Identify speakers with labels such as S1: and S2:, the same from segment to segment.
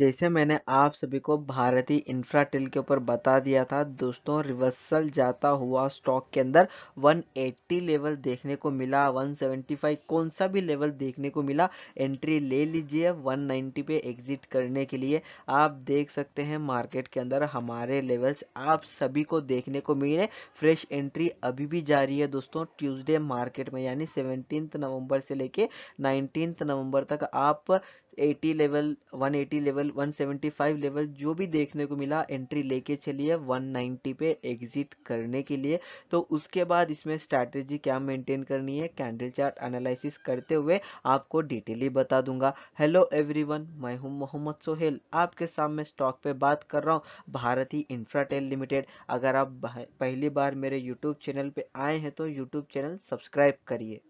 S1: जैसे मैंने आप सभी को भारतीय इंफ्राटेल के ऊपर बता दिया था दोस्तों रिवर्सल जाता हुआ स्टॉक के अंदर 180 लेवल देखने को मिला 175 कौन सा भी लेवल देखने को मिला एंट्री ले लीजिए 190 पे एग्जिट करने के लिए आप देख सकते हैं मार्केट के अंदर हमारे लेवल्स आप सभी को देखने को मिले फ्रेश एंट्री अभी भी जारी है दोस्तों ट्यूजडे मार्केट में यानी सेवनटीन नवम्बर से लेके नाइनटीन नवम्बर तक आप 80 लेवल 180 लेवल 175 लेवल जो भी देखने को मिला एंट्री लेके चलिए 190 पे एग्जिट करने के लिए तो उसके बाद इसमें स्ट्रैटेजी क्या मेंटेन करनी है कैंडल चार्ट एनालिसिस करते हुए आपको डिटेली बता दूंगा हेलो एवरीवन मैं हूं मोहम्मद सोहेल आपके सामने स्टॉक पे बात कर रहा हूं भारती इंफ्राटेल लिमिटेड अगर आप पहली बार मेरे यूट्यूब चैनल पे आए हैं तो यूट्यूब चैनल सब्सक्राइब करिए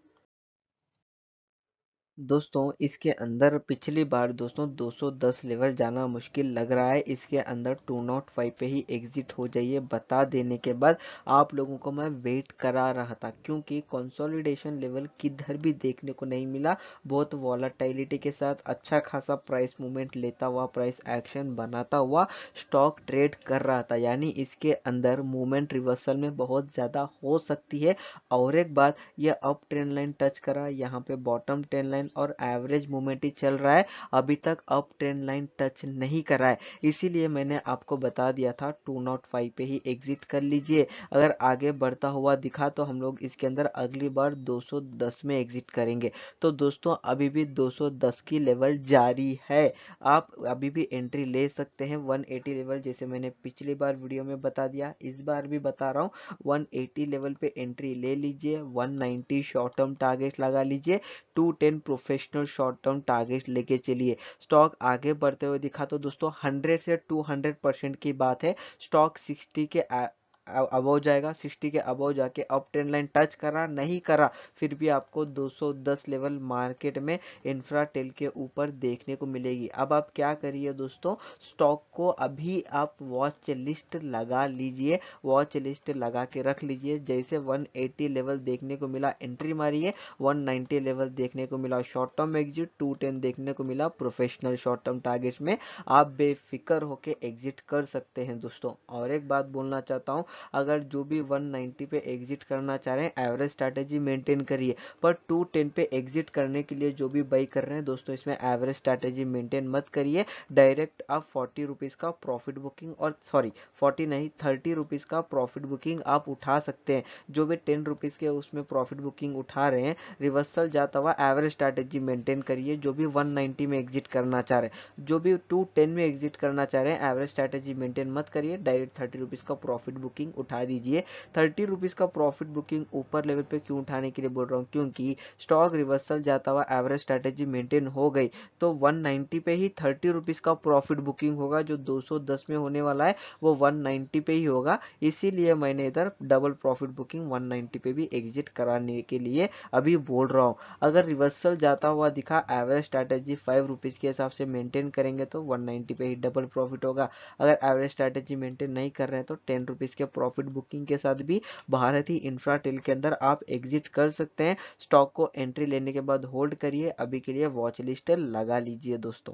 S1: दोस्तों इसके अंदर पिछली बार दोस्तों 210 लेवल जाना मुश्किल लग रहा है इसके अंदर 205 पे ही एग्जिट हो जाइए बता देने के बाद आप लोगों को मैं वेट करा रहा था क्योंकि कंसोलिडेशन लेवल किधर भी देखने को नहीं मिला बहुत वॉलाटाइलिटी के साथ अच्छा खासा प्राइस मूवमेंट लेता हुआ प्राइस एक्शन बनाता हुआ स्टॉक ट्रेड कर रहा था यानी इसके अंदर मूवमेंट रिवर्सल में बहुत ज़्यादा हो सकती है और एक बात यह अप ट्रेन लाइन टच करा यहाँ पे बॉटम ट्रेन लाइन लाइन और एवरेज मोमेंट ही चल रहा है अभी तक अप ट्रेंड लाइन टच नहीं करा है इसीलिए मैंने आपको बता दिया था 205 पे ही एग्जिट कर लीजिए अगर आगे बढ़ता हुआ दिखा तो हम लोग इसके अंदर अगली बार 210 में एग्जिट करेंगे तो दोस्तों अभी भी 210 की लेवल जारी है आप अभी भी एंट्री ले सकते हैं 180 लेवल जैसे मैंने पिछली बार वीडियो में बता दिया इस बार भी बता रहा हूँ 180 लेवल पे एंट्री ले लीजिए 190 शॉर्ट टर्म टारगेट लगा लीजिए 210 प्रोफेशनल शॉर्ट टर्म टारगेट लेके चलिए स्टॉक आगे बढ़ते हुए दिखा तो दोस्तों 100 से 200 परसेंट की बात है स्टॉक 60 के अबव जाएगा 60 के अबव जाके अब ट्रेंड लाइन टच करा नहीं करा फिर भी आपको 210 लेवल मार्केट में इंफ्राटेल के ऊपर देखने को मिलेगी अब आप क्या करिए दोस्तों स्टॉक को अभी आप वॉच लिस्ट लगा लीजिए वॉच लिस्ट लगा के रख लीजिए जैसे 180 लेवल देखने को मिला एंट्री मारिए 190 लेवल देखने को मिला शॉर्ट टर्म एग्जिट टू देखने को मिला प्रोफेशनल शॉर्ट टर्म टारगेट में आप बेफिक्र होके एग्जिट कर सकते हैं दोस्तों और एक बात बोलना चाहता हूँ अगर जो भी 190 पे एग्जिट करना चाह रहे हैं एवरेज स्ट्रैटेजी मेंटेन करिए पर 210 पे एग्जिट करने के लिए जो भी बाई कर रहे हैं दोस्तों इसमें एवरेज स्ट्रैटेजी मेंटेन मत करिए डायरेक्ट आप फोर्टी रुपीज़ का प्रॉफिट बुकिंग और सॉरी फोर्टी नहीं थर्टी रुपीज़ का प्रॉफिट बुकिंग आप उठा सकते हैं जो भी टेन रुपीज़ के उसमें प्रॉफिट बुकिंग उठा रहे हैं रिवर्सल जाता हुआ एवरेज स्ट्रैटेजी मेंटेन करिए जो भी 190 में एग्जिट करना चाह रहे हैं जो भी 210 में एग्जिट करना चाह रहे हैं एवरेज स्ट्रैटेजी मेंटेन मत करिए डायरेक्ट थर्टी रुपीज़ का प्रॉफिट बुकिंग बुकिंग उठा दीजिए थर्टी रुपीज़ का प्रॉफिट बुकिंग ऊपर लेवल पे क्यों उठाने के लिए बोल रहा हूँ क्योंकि स्टॉक रिवर्सल जाता हुआ एवरेज स्ट्रैटेजी मेंटेन हो गई तो 190 पे ही थर्टी रुपीज़ का प्रॉफिट बुकिंग होगा जो 210 में होने वाला है वो 190 पे ही होगा इसीलिए मैंने इधर डबल प्रॉफिट बुकिंग 190 पे भी एग्जिट कराने के लिए अभी बोल रहा हूँ अगर रिवर्सल जाता हुआ दिखा एवरेज स्ट्रैटेजी फाइव रुपीज़ के हिसाब से मेंटेन करेंगे तो 190 पे ही डबल प्रॉफिट होगा अगर एवरेज स्ट्रैटेजी मेंटेन नहीं कर रहे हैं तो टेन रुपीज़ के प्रॉफिट बुकिंग के साथ भी भारती इंफ्राटेल के अंदर आप एग्जिट कर सकते हैं स्टॉक को एंट्री लेने के बाद होल्ड करिए अभी के लिए वॉच लिस्ट लगा लीजिए दोस्तों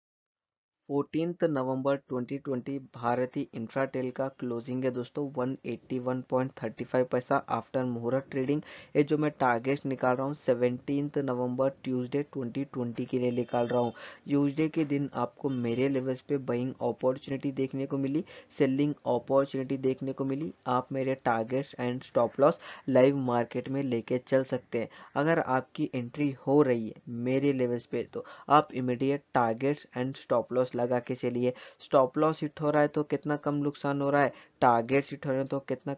S1: फोर्टीन नवंबर 2020 भारतीय इंफ्राटेल का क्लोजिंग है दोस्तों 181.35 पैसा आफ्टर मुहूर्त ट्रेडिंग ये जो मैं टारगेट निकाल रहा हूँ सेवनटीन नवंबर ट्यूसडे 2020 के लिए निकाल रहा हूँ ट्यूजडे के दिन आपको मेरे लेवल्स पे बइंग अपॉर्चुनिटी देखने को मिली सेलिंग अपॉर्चुनिटी देखने को मिली आप मेरे targets and stop loss live market में लेके चल सकते हैं अगर आपकी एंट्री हो रही है मेरे लेवल्स पे तो आप immediate targets and stop loss लगा के चलिए स्टॉप लॉस हिट हो रहा है तो कितना कम नुकसान हो रहा है टारगेट्स हिट हो रहे हैं तो कितना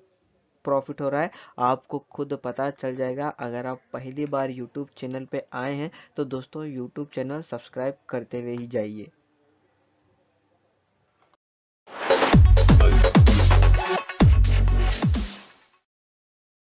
S1: प्रॉफिट हो रहा है आपको खुद पता चल जाएगा अगर आप पहली बार यूट्यूब चैनल पे आए हैं तो दोस्तों यूट्यूब चैनल सब्सक्राइब करते हुए ही जाइए